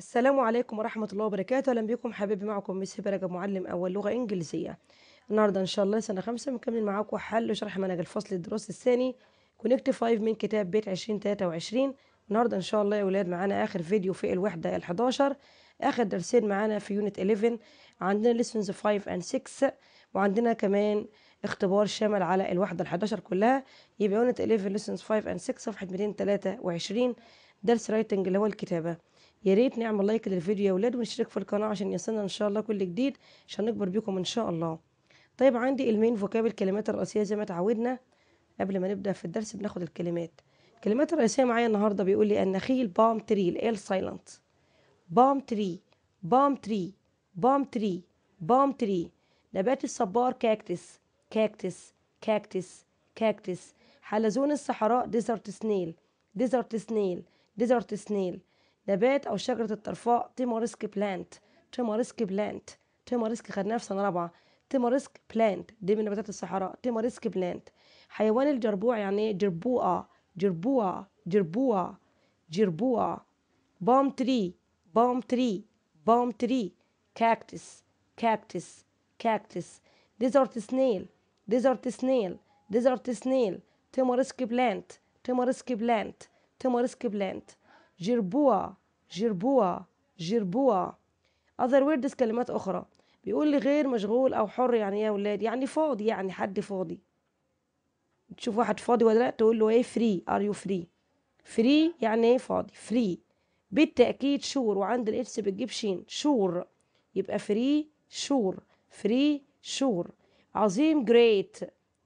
السلام عليكم ورحمة الله وبركاته أهلا بكم حبيبي معكم ميس هبة رجب معلم أول لغة إنجليزية النهاردة إن شاء الله سنة خمسة مكمل معاكم حل وشرح منهج الفصل الدراسي الثاني كونكت فايف من كتاب بيت عشرين تلاتة وعشرين النهاردة إن شاء الله يا ولاد معانا آخر فيديو في الوحدة الحداشر آخر درسين معانا في يونت 11 عندنا ليسونز 5 أند 6 وعندنا كمان اختبار شامل على الوحدة الحداشر كلها يبقى يونت 11 ليسونز 5 أند 6 صفحة 223 درس رايتنج اللي هو الكتابة يا ريت نعمل لايك للفيديو يا ولاد ونشترك في القناه عشان يصلنا ان شاء الله كل جديد عشان نكبر بيكم ان شاء الله طيب عندي المين فوكاب الكلمات الرئيسيه زي ما اتعودنا قبل ما نبدا في الدرس بناخد الكلمات الكلمات الرئيسيه معايا النهارده بيقول لي النخيل بالم تري الال سايلنت بام تري بالم تري بالم تري بالم تري نبات الصبار كاكتس كاكتس كاكتس كاكتس حلزون الصحراء ديزرت سنيل ديزرت سنيل ديزرت سنيل نبات أو شجرة الطرفاء تيمارسك بلانت تيمارسك بلانت تيمارسك خدناها في سنة رابعة تيمارسك بلانت دي من نباتات الصحراء تيمارسك بلانت حيوان الجربوع يعني جربوعة جربوعة جربوعة جربوعة بام تري بام تري بام تري كاكتس كاكتس كاكتس ديزرت سنيل ديزرت سنيل ديزرت سنيل تيمارسك بلانت تيمارسك بلانت تيمارسك بلانت جربوعة جربوا جربوا other words كلمات أخرى بيقول لي غير مشغول أو حر يعني إيه يا ولاد يعني فاضي يعني حد فاضي تشوف واحد فاضي ولا لأ تقول له إيه فري ار يو فري فري يعني إيه فاضي فري بالتأكيد شور وعند الإتس بتجيب شين شور يبقى فري شور فري شور عظيم جريت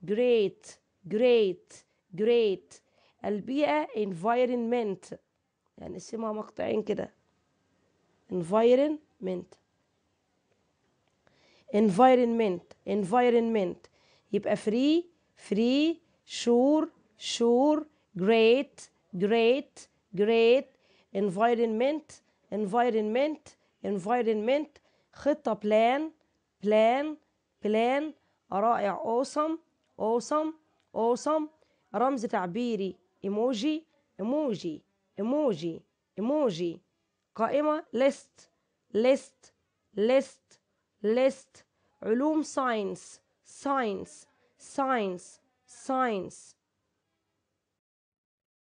جريت جريت جريت البيئة environment هنقسمها يعني مقطعين كده environment environment environment يبقى free free sure sure great great great environment environment environment خطة plan plan plan رائع awesome awesome awesome رمز تعبيري emoji emoji إيموجي إيموجي قائمة ليست ليست ليست ليست علوم ساينس ساينس ساينس ساينس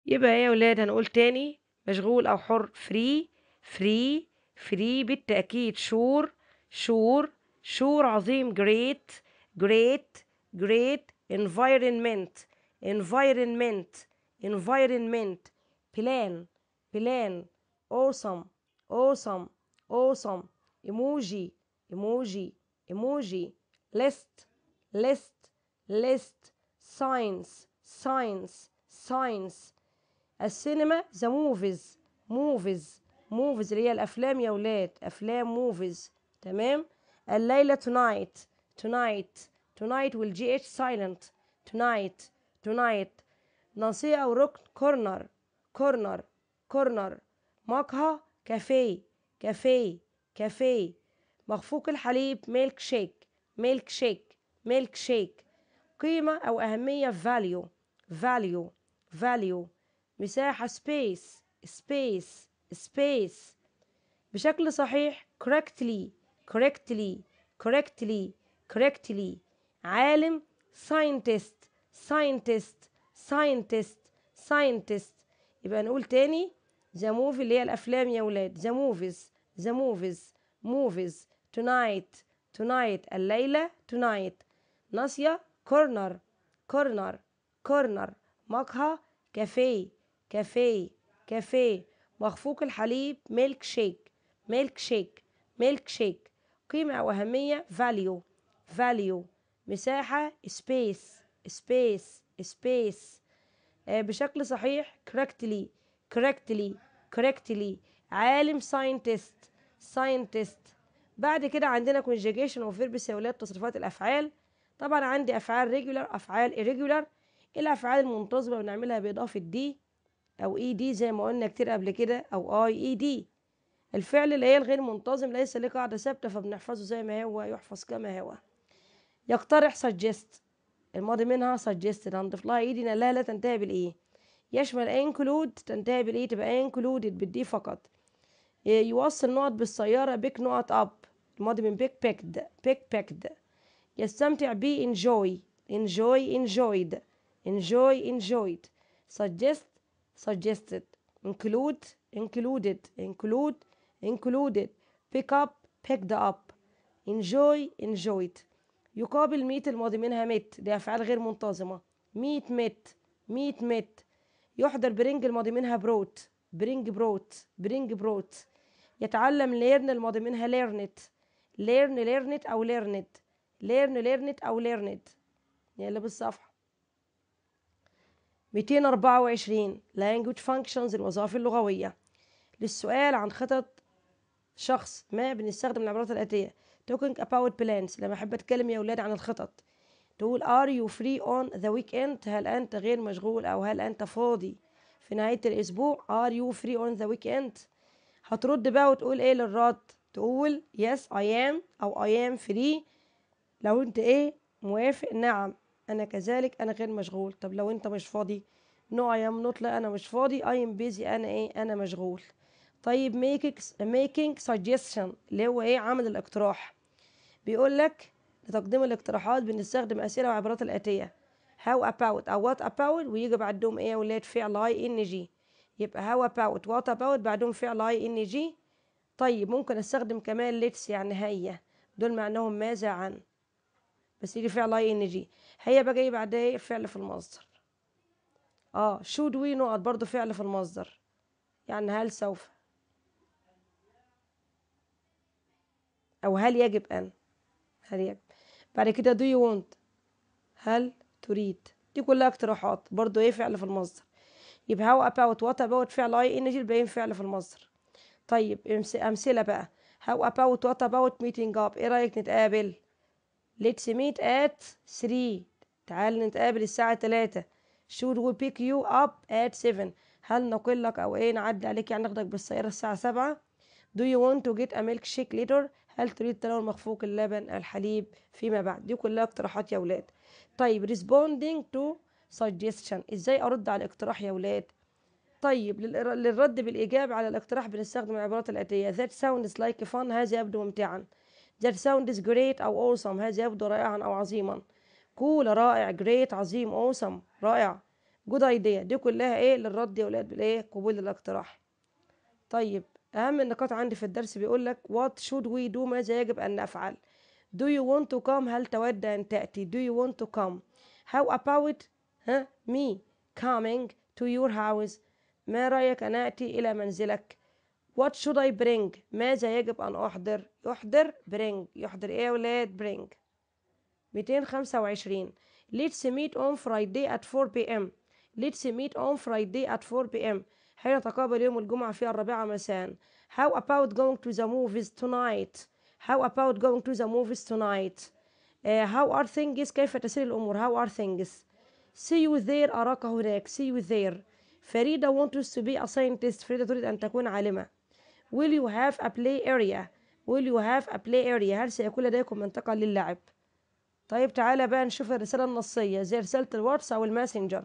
يبقى ايه يا ولاد هنقول تاني مشغول او حر فري فري فري بالتأكيد شور شور شور عظيم جريت جريت جريت environment environment environment بلان بلان اوسم اوسم اوسم ايموجي ايموجي ايموجي ليست ليست ليست ساينس ساينس ساينس السينما ذا موفيز موفيز موفيز اللي هي الافلام يا ولاد افلام موفيز تمام الليله تونايت تونايت تونايت والجي اتش سايلنت تونايت تونايت نصيحه وركن كورنر كورنر كورنر مقهى كافيه كافيه كافيه مخفوق الحليب ميلك شيك ميلك شيك ميلك شيك قيمة أو أهمية value value value مساحة space space space بشكل صحيح correctly correctly correctly correctly عالم scientist scientist scientist scientist يبقى نقول تاني ذا موفي اللي هي الافلام يا ولاد ذا موفيز ذا موفيز موفيز تونايت تونايت الليله تونايت ناصيه كورنر كورنر كورنر مقهى كافيه كافيه كافيه مخفوق الحليب ميلك شيك ميلك شيك ميلك شيك قيمة وأهمية value value مساحة space space space آه، بشكل صحيح correctly correctly correctly عالم scientist scientist بعد كده عندنا conjugation وفيرب سيولات تصريفات الافعال طبعا عندي افعال regular افعال irregular إيه الافعال المنتظمه بنعملها باضافه دي او اي e دي زي ما قلنا كتير قبل كده او اي اي دي الفعل اللي هي الغير منتظم ليس له قاعده ثابته فبنحفظه زي ما هو يحفظ كما هو يقترح suggest الماضي منها suggested هنضيف fly ايدي لا لا تنتهي بالايه e. يشمل انكلود تنتهي بالايه e تبقى انكلودد بالدي فقط إيه، يوصل نقط بالسيارة بيك نقط اب الماضي من بيك بيكد بيك بيكد يستمتع بي انجوي انجوي انجويد انجوي انجويد suggest suggested include included include included pick up picked up enjoy enjoyed يقابل ميت الماضي منها مت دي افعال غير منتظمة ميت مت ميت مت يحضر برنج الماضي منها بروت برنج بروت برنج بروت يتعلم ليرن الماضي منها ليرنت ليرن ليرنت أو ليرنت ليرن ليرنت أو ليرنت نقلب الصفحة 224 language functions الوظائف اللغوية للسؤال عن خطط شخص ما بنستخدم العبارات الآتية talking about plans لما أحب أتكلم يا أولاد عن الخطط تقول are you free on the weekend هل أنت غير مشغول أو هل أنت فاضي في نهاية الأسبوع are you free on the weekend هترد بقى وتقول إيه للرد تقول yes I am أو I am free لو أنت إيه موافق نعم أنا كذلك أنا غير مشغول طب لو أنت مش فاضي نو اي ام نوت لا انا مش فاضي اي ام بيزي انا ايه انا مشغول طيب ميكينج سجستشن اللي هو ايه عمل الاقتراح بيقول لك لتقديم الاقتراحات بنستخدم أسئلة وعبارات الآتية how about أو what about ويجي بعدهم إيه ولاية فعل G يبقى how about what about بعدهم فعل G طيب ممكن استخدم كمان let's يعني هيا دول معناهم ماذا عن بس يجي فعل G هيا بقى يجي بعدها فعل في المصدر اه should we نقط برضو فعل في المصدر يعني هل سوف أو هل يجب أن هرياكت بعد كده do you want هل تريد دي كلها اقتراحات برضو ايه فعل في المصدر يبقى how about what about فعل اي جي باين فعل في المصدر طيب امثله بقى how about what about meeting up ايه رايك نتقابل let's meet at 3 تعال نتقابل الساعه 3 should we pick you up at 7 هل نقلك لك او ايه نعدي عليك يعني ناخدك بالسياره الساعه 7 do you want to get a milkshake later هل تريد تناول مخفوق اللبن الحليب فيما بعد دي كلها اقتراحات يا ولاد طيب responding to suggestion ازاي ارد على الاقتراح يا ولاد طيب للرد بالإجابة على الاقتراح بنستخدم العبارات الآتية that sounds like fun هذا يبدو ممتعا that sounds great أو awesome هذا يبدو رائعا أو عظيما cool رائع great عظيم awesome رائع good idea دي كلها ايه للرد يا ولاد بالايه قبول الاقتراح طيب أهم النقاط عندي في الدرس بيقول لك what should we do ماذا يجب أن نفعل do you want to come هل تود أن تأتي do you want to come how about ها me coming to your house ما رأيك أن أتي إلى منزلك what should I bring ماذا يجب أن أحضر يحضر bring يحضر إيه يا ولاد bring 225 let's meet on Friday at 4 p.m. let's meet on Friday at 4 p.m. حين تقابل يوم الجمعة في الرابعة مساء How about going to the movies tonight How about going to the movies tonight uh, How are things كيف تسير الأمور How are things See you there أراك هناك See you there فريدة wants to be a scientist فريدة تريد أن تكون عالمة Will you have a play area Will you have a play area هل سيكون لديكم منطقة للعب طيب تعالى بقى نشوف الرسالة النصية زي رسالة الواتس أو الماسنجر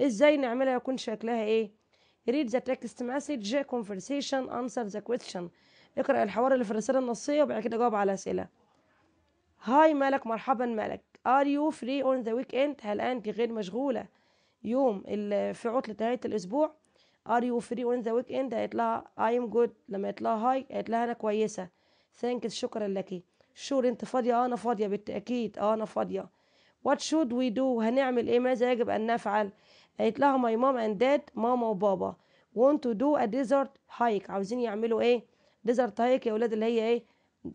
ازاي نعملها يكون شكلها ايه read the text message conversation answer the question اقرأ الحوار اللي في الرسالة النصية وبعد كده جاوب على أسئلة هاي مالك مرحبا مالك are you free on the weekend هل أنت غير مشغولة يوم في عطلة نهاية الأسبوع are you free on the weekend قالت لها I am good لما قالت لها هاي قالت لها أنا كويسة thanks شكرا لك شور أنت فاضية آه أنا فاضية بالتأكيد آه أنا فاضية what should we do هنعمل إيه ماذا يجب أن نفعل قالت لها ماي مام اند داد ماما وبابا want to do a desert hike عاوزين يعملوا ايه desert hike يا ولاد اللي هي ايه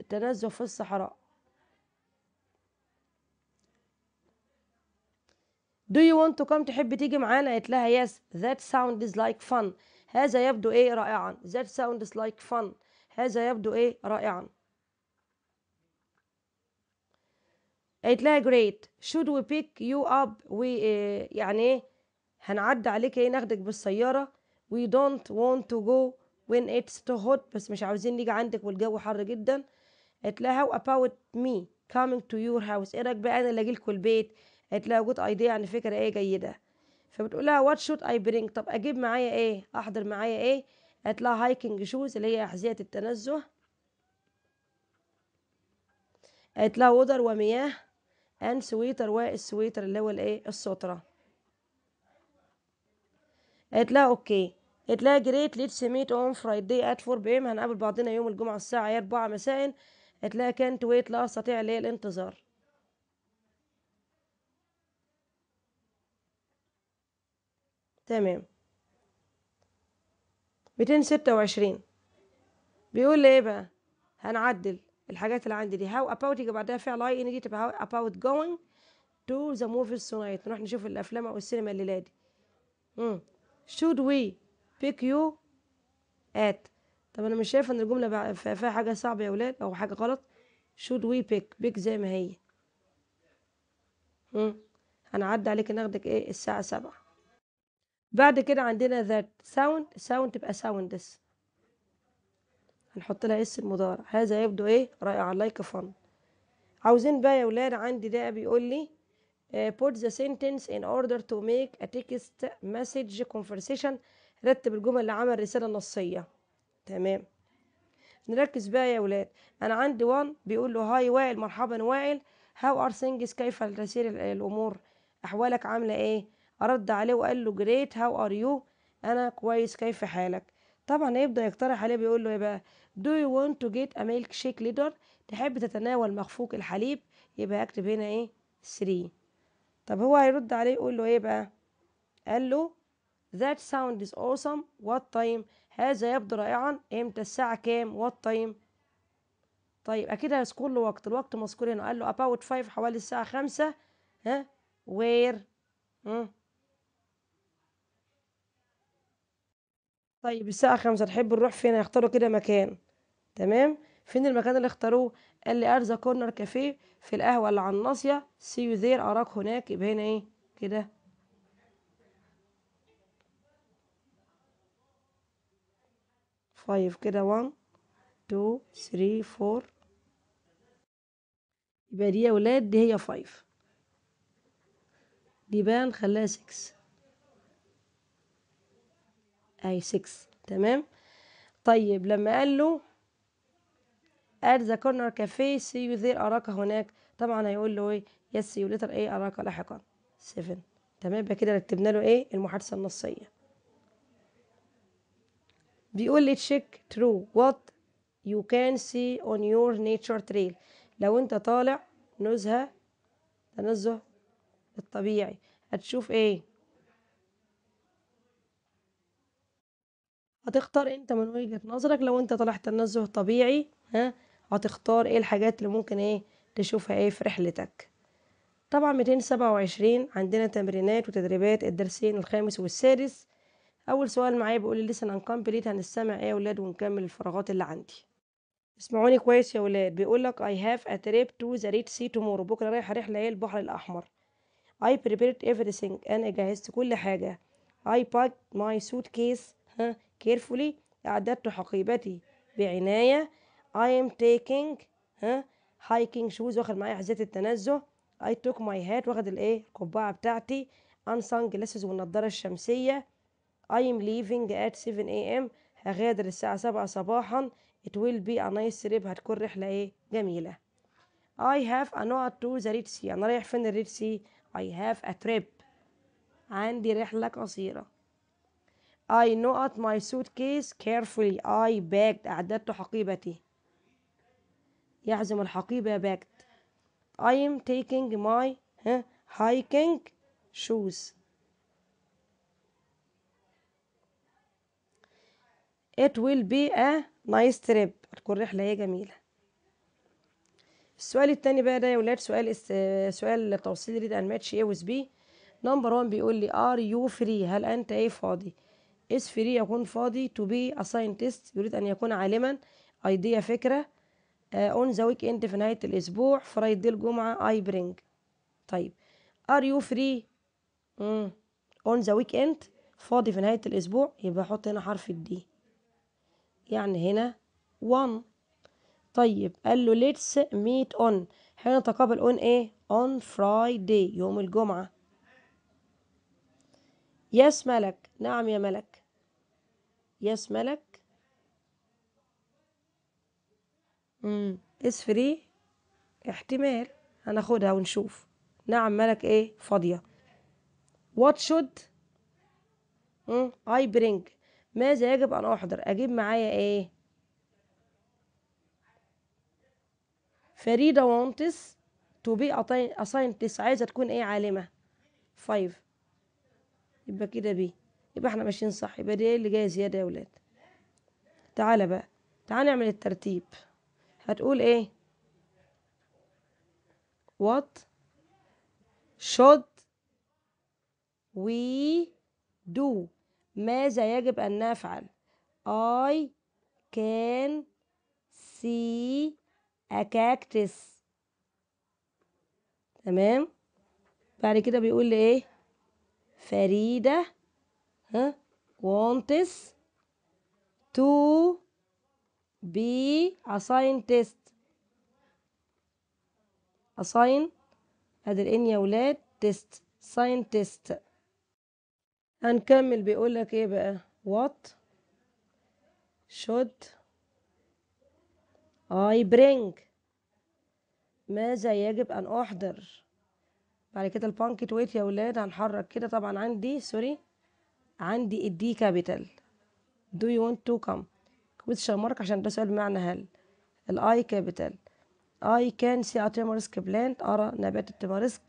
تنزه في الصحراء Do you want to come تحب تيجي معانا قالت لها yes that sounds like fun هذا يبدو ايه رائعا that sounds like fun هذا يبدو ايه رائعا قالت لها great should we pick you up we يعني ايه هنعدي عليك ايه ناخدك بالسياره وي دونت want تو جو وين اتس تو هوت بس مش عاوزين نيجي عندك والجو حر جدا اتلاقي هاو اباوت مي coming to your house ايه رايك بقى انا اللي اجي لكم البيت لها جود ايديا يعني فكره ايه جيده فبتقول لها وات شوت اي برينج طب اجيب معايا ايه احضر معايا ايه لها هايكنج شوز اللي هي احذيه التنزه لها ودر ومياه ان سويتر والسويتر اللي هو الايه الستره قالت لها اوكي قالت لها جريت ليتس ميت اون فرايداي ات 4 بي ام هنقابل بعضنا يوم الجمعه الساعه 4 مساء قالت لها كانت ويت لا استطيع لي الانتظار تمام ميتين ستة وعشرين بيقول لي ايه بقى هنعدل الحاجات اللي عندي دي هاو اباوت يجي بعدها فعل اي ان دي تبقى هاو اباوت جوينج تو ذا موفيز تونايت نروح نشوف الافلام او السينما الليله دي امم should we pick you at طب انا مش شايفه ان الجمله فيها حاجه صعبه يا ولاد او حاجه غلط should we pick pick زي ما هي هنعدي عليك ناخدك ايه الساعه سبعة بعد كده عندنا that sound sound تبقى sounds هنحط لها اس المضارع هذا يبدو ايه رائع لايك فن عاوزين بقى يا ولاد عندي ده بيقول لي Uh, put the sentence in order to make a text message conversation رتب الجمل لعمل رسالة نصية تمام نركز بقى يا ولاد انا عندي وان بيقول له هاي وائل مرحبا وائل هاو ار ثينجز كيف تسير الامور احوالك عامله ايه رد عليه وقال له جريت هاو ار يو انا كويس كيف حالك طبعا هيبدا يقترح عليه بيقول له ايه بقى دو يو want تو جيت ا شيك ليدر تحب تتناول مخفوق الحليب يبقى اكتب هنا ايه 3 طب هو هيرد عليه يقول له ايه بقى قال له that sound is awesome what time هذا يبدو رائعا امتى الساعة كام what time طيب اكيد هيذكر له وقت الوقت مذكور هنا قال له about 5 حوالي الساعة 5 ها where م? طيب الساعة خمسة تحب نروح فين هيختاروا كده مكان تمام فين المكان اللي اختاروه قال لي ارزا كورنر كافيه في القهوه اللي على الناصيه سي يو ذير اراك هناك يبقى هنا ايه كده فايف كده وان تو ثري فور يبقى دي يا ولاد دي هي فايف دي بان خلاها سكس اي سكس تمام طيب لما قال له at the corner cafe see you there أراك هناك طبعا هيقول له إيه yes see you later إيه أراك لاحقا 7 تمام يبقى كده رتبنا له إيه المحادثة النصية بيقول لي تشيك ترو وات يو كان سي اون يور نيتشر تريل لو انت طالع نزهة تنزه الطبيعي هتشوف ايه هتختار انت من وجهة نظرك لو انت طلعت تنزه طبيعي ها هتختار ايه الحاجات اللي ممكن ايه تشوفها ايه في رحلتك طبعا 227 عندنا تمرينات وتدريبات الدرسين الخامس والسادس اول سؤال معايا بيقول لي listen and complete هنستمع ايه يا ولاد ونكمل الفراغات اللي عندي اسمعوني كويس يا ولاد بيقول لك I have a trip to the Red Sea tomorrow بكرة رايحة رحلة ايه البحر الأحمر I prepared everything أنا جهزت كل حاجة I packed my suitcase ها carefully أعددت حقيبتي بعناية I am taking ها hiking shoes واخد معايا حذاء التنزه I took my hat واخد الايه القبعة بتاعتي and sunglasses والنضارة الشمسية I am leaving at 7 am هغادر الساعة 7 صباحا it will be a nice trip هتكون رحلة ايه جميلة I have a note to the Red Sea أنا رايح فين الريد سي I have a trip عندي رحلة قصيرة I know at my suitcase carefully I bagged أعددت حقيبتي يعزم الحقيبة باكت I am taking my hiking shoes It will be a nice trip هتكون رحلة هي جميلة السؤال التاني بقى ده يا ولاد سؤال است... سؤال توصيل ريد ان ماتش ايه وز بي نمبر 1 بيقول لي ار يو فري هل انت ايه فاضي اس فري يكون فاضي تو بي ا ساينتست يريد ان يكون عالما ايديا فكرة اون ذا ويك اند في نهايه الاسبوع فرايدي الجمعه اي برينج طيب ار يو فري اون ذا ويك اند فاضي في نهايه الاسبوع يبقى احط هنا حرف الدي يعني هنا 1 طيب قال له ليتس ميت اون هنتقابل اون ايه اون فرايدي يوم الجمعه يس ملك نعم يا ملك يس ملك امم اس فري احتمال هناخدها ونشوف نعم ملك ايه فاضية وات شود اي برينج ماذا يجب ان احضر اجيب معايا ايه فريدة وانتس تو بي اساينتس عايزة تكون ايه عالمة فايف يبقى كده بي يبقى احنا ماشيين صح يبقى دي اللي جايه زيادة يا ولاد تعالى بقى تعالى نعمل الترتيب هتقول ايه what should we do ماذا يجب أن نفعل I can see a cactus تمام بعد كده بيقول لي ايه فريدة ها wants to be a scientist a sign ادي الان يا ولاد test scientist هنكمل بيقول لك ايه بقى what should I bring ماذا يجب أن أحضر بعد كده البانكت ويت يا ولاد هنحرك كده طبعا عندي سوري عندي الدي كابيتال do you want to come مارك عشان ده سؤال بمعنى هل الاي كابيتال اي كان سي اتيمارسك بلانت ارى نبات التمارسك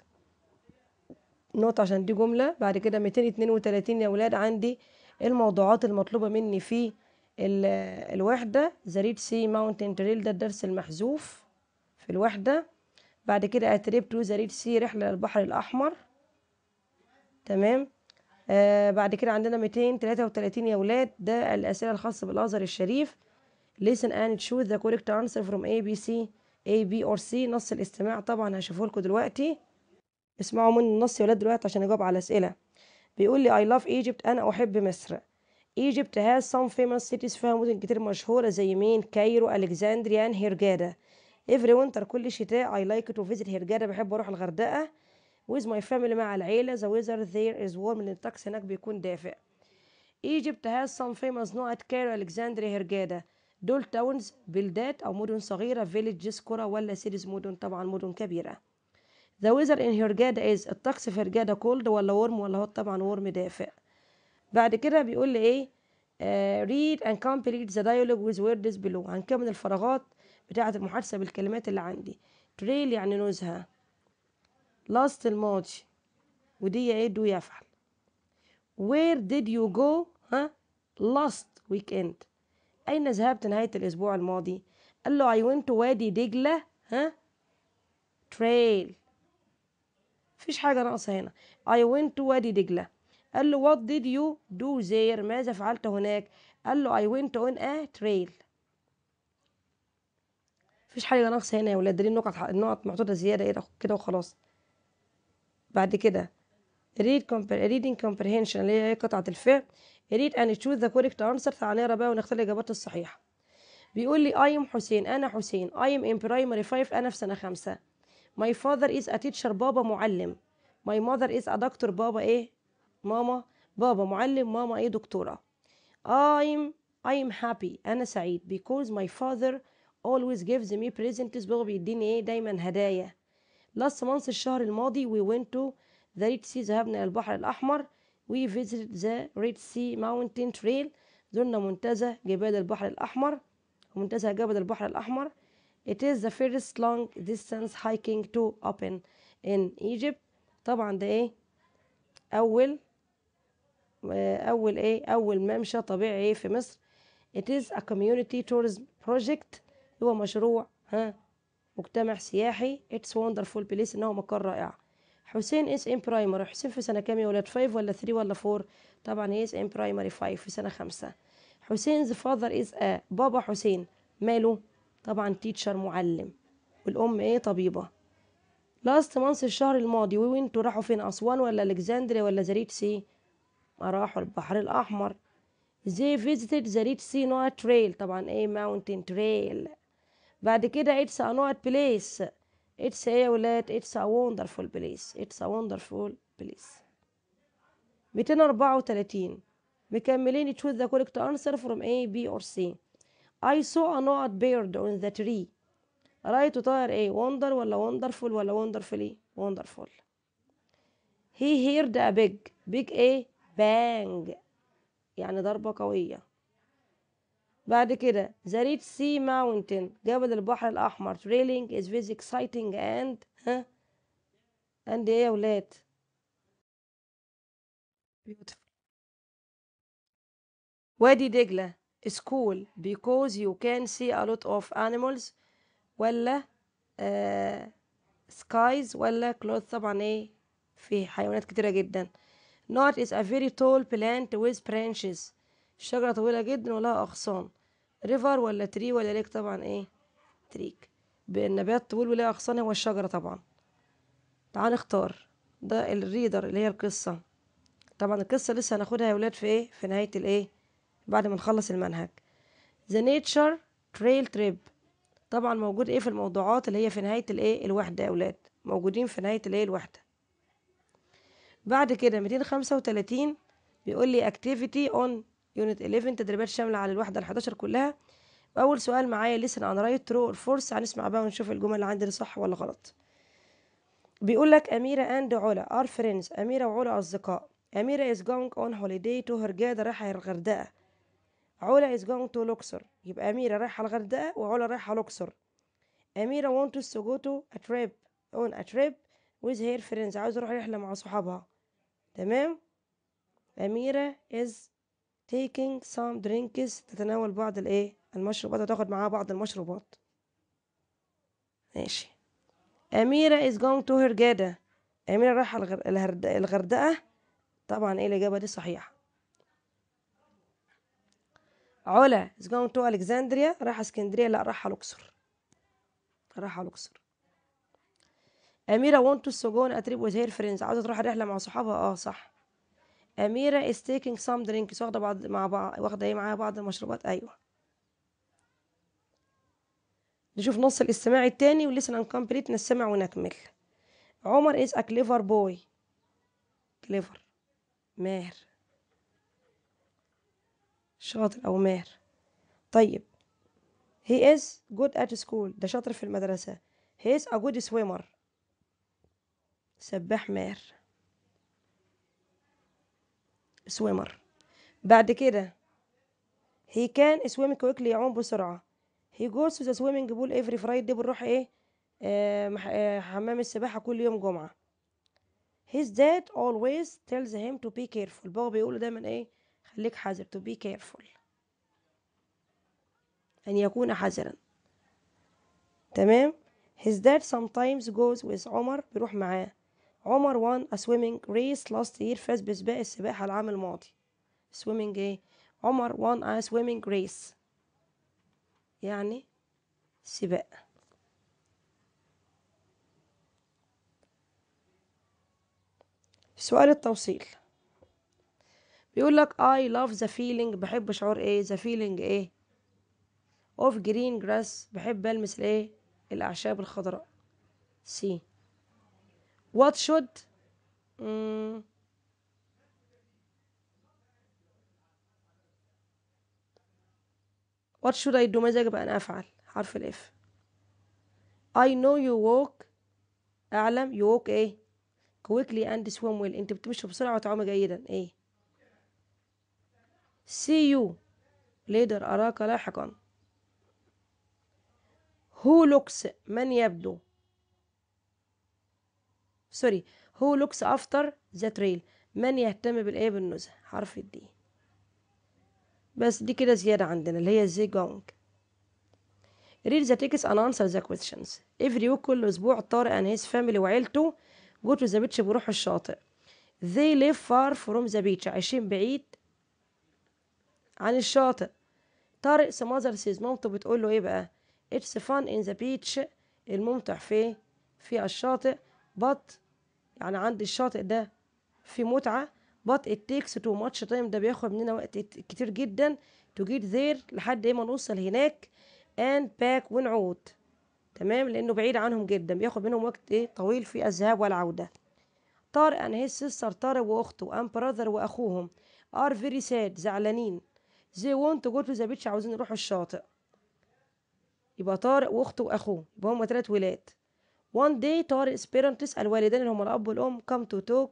نقطة عشان دي جملة بعد كده 232 يا ولاد عندي الموضوعات المطلوبة مني في الوحدة ذا ريد سي ماونتن تريل ده الدرس المحذوف في الوحدة بعد كده اتريب تو ذا ريد سي رحلة للبحر الأحمر تمام آه، بعد كده عندنا 233 يا ولاد ده الأسئلة الخاصة بالأزهر الشريف listen and choose the correct answer from A B C A B or C نص الاستماع طبعا هشوفه لكم دلوقتي اسمعوا من النص يا ولاد دلوقتي عشان اجاوب على أسئلة بيقول لي I love Egypt أنا أحب مصر Egypt has some famous cities فيها مدن كتير مشهورة زي مين كايرو ألكسندريا هيرجادا every winter كل شتاء I like to visit هيرجادا بحب أروح الغردقة with my family مع العيلة the weather there is warm لأن الطقس هناك بيكون دافئ Egypt has some famous at كايرو Alexandria هرجادا دول تاونز بلدات أو مدن صغيرة villages قرى ولا cities مدن طبعا مدن كبيرة The weather in هرجادا is الطقس في هرجادا cold ولا warm ولا هو طبعا warm دافئ بعد كده بيقول لي ايه uh, read and complete the dialogue with words below هنكمل الفراغات بتاعة المحادثة بالكلمات اللي عندي trail يعني نوزها لاست الماضي ودي ايه دو يفعل وير ديد يو جو ها لاست ويك اند اين ذهبت نهايه الاسبوع الماضي قال له اي ونت وادي دجله ها تريل مفيش حاجه ناقصه هنا اي ونت وادي دجله قال له وات ديد يو دو زير ماذا فعلت هناك قال له اي ونت اون ا تريل مفيش حاجه ناقصه هنا يا ولاد دي النقط النقط محطوطه زياده كده وخلاص بعد كده read reading comprehension اللي هي إيه؟ قطعة الفعل read and choose the correct answer تعالى نقرا بقى ونختار الإجابات الصحيحة بيقول لي I am حسين أنا حسين I am in primary five أنا في سنة خمسة My father is a teacher بابا معلم My mother is a doctor بابا إيه ماما بابا معلم ماما إيه دكتورة I'm I am happy أنا سعيد because my father always gives me presents بابا بيديني إيه دايما هدايا last month الشهر الماضي we went to the Red Sea ذهبنا إلى البحر الأحمر we visited the Red Sea Mountain Trail زرنا منتزه جبال البحر الأحمر منتزه جبل البحر الأحمر It is the first long distance hiking to open in Egypt طبعا ده ايه أول أول ايه أول ممشى طبيعي ايه في مصر It is a community tourism project هو مشروع ها مجتمع سياحي اتس وندرفول بليس انه مكان رائع حسين اس ام برايمري حسين في سنه كام يا ولاد 5 ولا 3 ولا 4 طبعا اس ام برايمري 5 في سنه 5 حسين ذا فادر از ا بابا حسين ماله طبعا تيتشر معلم والام ايه طبيبه لاست مانس الشهر الماضي وانتوا راحوا فين اسوان ولا الكسندريا ولا زريت سي راحوا البحر الاحمر زي فيزيتد the Red Sea Noah طبعا ايه mountain تريل بعد كده it's a not place it's a يا ولاد it's a wonderful place it's a wonderful place 234 مكملين choose the correct answer from A, B or C I saw a not bird on the tree رأيت طائر A wonder ولا wonderful ولا wonderfully wonderful he heard a big big A bang يعني ضربة قوية بعد كده the red sea mountain جبل البحر الأحمر trailing is very exciting and ها and ايه يا ولاد beautiful وادي دجلة is cool because you can see a lot of animals ولا uh, skies ولا cloth طبعا ايه في حيوانات كتيرة جدا not is a very tall plant with branches شجرة طويلة جدا ولها أغصان ريفر ولا تري ولا ليك طبعا ايه تريك بالنبات طويل ولا هو الشجره طبعا تعال نختار ده الريدر اللي هي القصة طبعا القصة لسه هناخدها يا ولاد في ايه في نهاية الايه بعد ما نخلص المنهج ذا نيتشر Trail تريب طبعا موجود ايه في الموضوعات اللي هي في نهاية الايه الوحدة يا ولاد موجودين في نهاية الايه الوحدة بعد كده ميتين خمسة وتلاتين بيقول لي activity on يونت 11 تدريبات شامله على الوحده ال11 كلها واول سؤال معايا لسن عن رايت ترو اور فورس هنسمع بقى ونشوف الجمل اللي عندي صح ولا غلط بيقول لك اميره اند علا ار فريندز اميره وعلا اصدقاء اميره از جونج اون هوليداي تو هير جاده رايحه الغردقه علا از جونج تو لوكسور يبقى اميره رايحه الغردقه وعلا رايحه لوكسور اميره wants تو جو تو ا تريب اون ا تريب ويز هير فريندز عاوزه اروح رحله مع صحابها تمام اميره از taking some drinks تتناول بعض الايه المشروبات وتاخد معاها بعض المشروبات ماشي أميرة is going to her جادة أميرة رايحة الغردقة طبعا ايه الإجابة دي صحيحة علا is going to Alexandria رايحة اسكندرية لا رايحة الأقصر رايحة الأقصر أميرة want to sojourn a trip with her friends عاوزة تروح رحلة مع صحابها اه صح أميرة is taking some drinks واخدة بعض مع بعض واخدة ايه معاها بعض المشروبات أيوة نشوف نص الاستماع التاني ولسن complete نستمع ونكمل عمر is a clever boy clever ماهر شاطر أو ماهر طيب he is good at school ده شاطر في المدرسة he is a good swimmer سباح ماهر سويمر بعد كده he can swim quickly يعوم بسرعة he goes to the swimming pool every Friday بنروح ايه آه حمام السباحة كل يوم جمعة his dad always tells him to be careful بابا بيقوله دايما ايه خليك حذر to be careful أن يكون حذرا تمام his dad sometimes goes with عمر بيروح معاه عمر won a swimming race last year فاز بسباق السباحة العام الماضي swimming ايه عمر won a swimming race يعني سباق سؤال التوصيل بيقول لك I love the feeling بحب شعور ايه the feeling ايه of green grass بحب ألمس الايه الأعشاب الخضراء سي what should what should I do ماذا يجب أن أفعل حرف الإف I know you walk أعلم you walk إيه quickly and swim well أنت بتمشي بسرعة وتعوم جيدا إيه see you later أراك لاحقا who looks من يبدو سوري هو لوكس افتر ذا تريل من يهتم بالايه بالنزهه حرف الدي بس دي كده زياده عندنا اللي هي زي جونج ريد the text and answer the questions every week كل اسبوع طارق and his family وعيلته go to the beach بيروحوا الشاطئ they live far from the beach عايشين بعيد عن الشاطئ طارق سمازر سيز مامته بتقول له ايه بقى it's fun in the beach الممتع في في الشاطئ but يعني عندي الشاطئ ده في متعة بط ات تيكس تو ماتش تايم ده بياخد مننا وقت كتير جدا تو جيت ذير لحد ايه ما نوصل هناك اند باك ونعود تمام لانه بعيد عنهم جدا بياخد منهم وقت ايه طويل في الذهاب والعودة طارق ان هي سيستر طارق واخته ام براذر واخوهم ار فيري ساد زعلانين زي وونت تو go to ذا بيتش عاوزين يروحوا الشاطئ يبقى طارق واخته واخوه يبقى هما تلات ولاد one day طارق سبيرن تسأل والدين اللي هما الأب والأم come to talk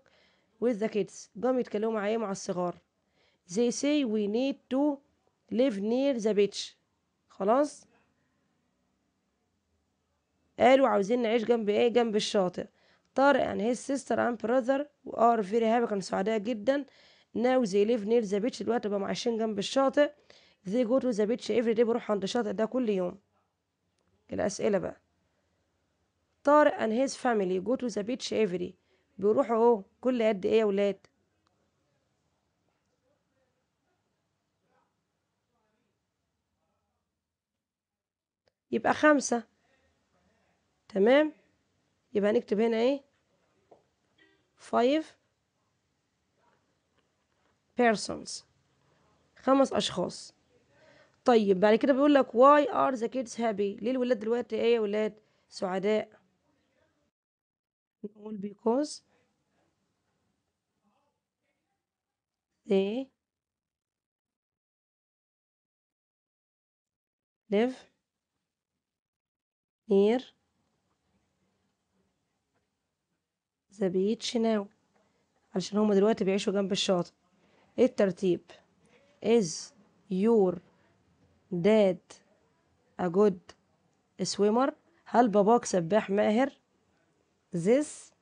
with the kids جم يتكلموا معايا مع الصغار they say we need to live near the beach خلاص قالوا عاوزين نعيش جنب ايه جنب الشاطئ طارق and his sister and brother are very happy كانوا سعداء جدا now they live near the beach دلوقتي بقوا عايشين جنب الشاطئ they go to the beach every day بروحوا عند الشاطئ ده كل يوم الأسئلة بقى طارق and his family go to the beach every بيروحوا اهو كل قد ايه يا ولاد يبقى خمسة تمام يبقى نكتب هنا ايه five persons خمس أشخاص طيب بعد كده بيقول لك why are the kids happy ليه الولاد دلوقتي ايه يا ولاد سعداء نقول because they live near the beach now علشان هما دلوقتي بيعيشوا جنب الشاطئ ايه الترتيب is your dad a good swimmer هل باباك سباح ماهر this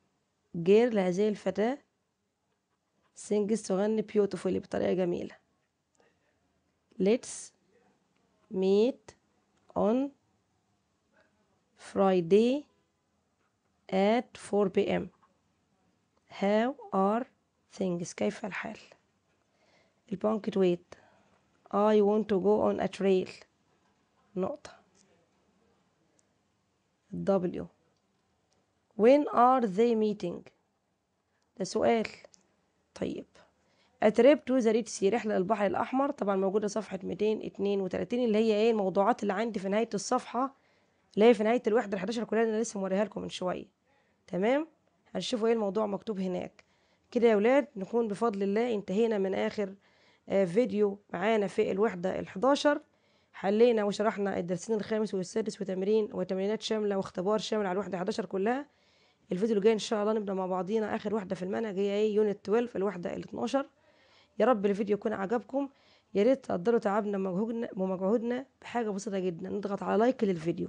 girl هذه الفتاة sings تغني beautifully بطريقة جميلة let's meet on Friday at 4 p.m. How are things كيف الحال البانكت wait I want to go on a trail نقطة W when are they meeting ده سؤال طيب A trip to the Red Sea رحلة للبحر الأحمر طبعا موجودة صفحة 232 اللي هي ايه الموضوعات اللي عندي في نهاية الصفحة اللي هي في نهاية الوحدة 11 كلها أنا لسه موريها لكم من شوية تمام هنشوفوا ايه الموضوع مكتوب هناك كده يا ولاد نكون بفضل الله انتهينا من آخر آه، فيديو معانا في الوحدة الحداشر حلينا وشرحنا الدرسين الخامس والسادس وتمرين وتمرينات شاملة واختبار شامل على الوحدة 11 كلها الفيديو الجاي ان شاء الله نبدا مع بعضينا اخر واحده في المنهج هي ايه يونت 12 الوحده ال 12 يا رب الفيديو يكون عجبكم يا ريت تقدروا تعبنا ومجهودنا ومجهودنا بحاجه بسيطه جدا نضغط على لايك للفيديو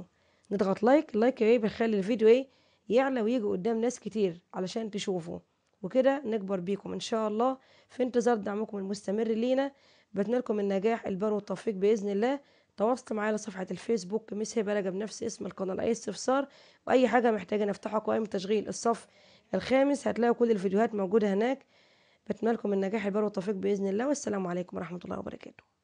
نضغط لايك اللايك ايه بيخلي الفيديو ايه يعلى ويجي قدام ناس كتير علشان تشوفه وكده نكبر بيكم ان شاء الله في انتظار دعمكم المستمر لينا بتمنى لكم النجاح البر والتوفيق باذن الله تواصلوا معايا على صفحة الفيسبوك مسهي بلجة بنفس اسم القناة لأي استفسار وأي حاجة محتاجة نفتحها قوائم تشغيل الصف الخامس هتلاقوا كل الفيديوهات موجودة هناك بتمنى لكم النجاح البر والتوفيق بإذن الله والسلام عليكم ورحمة الله وبركاته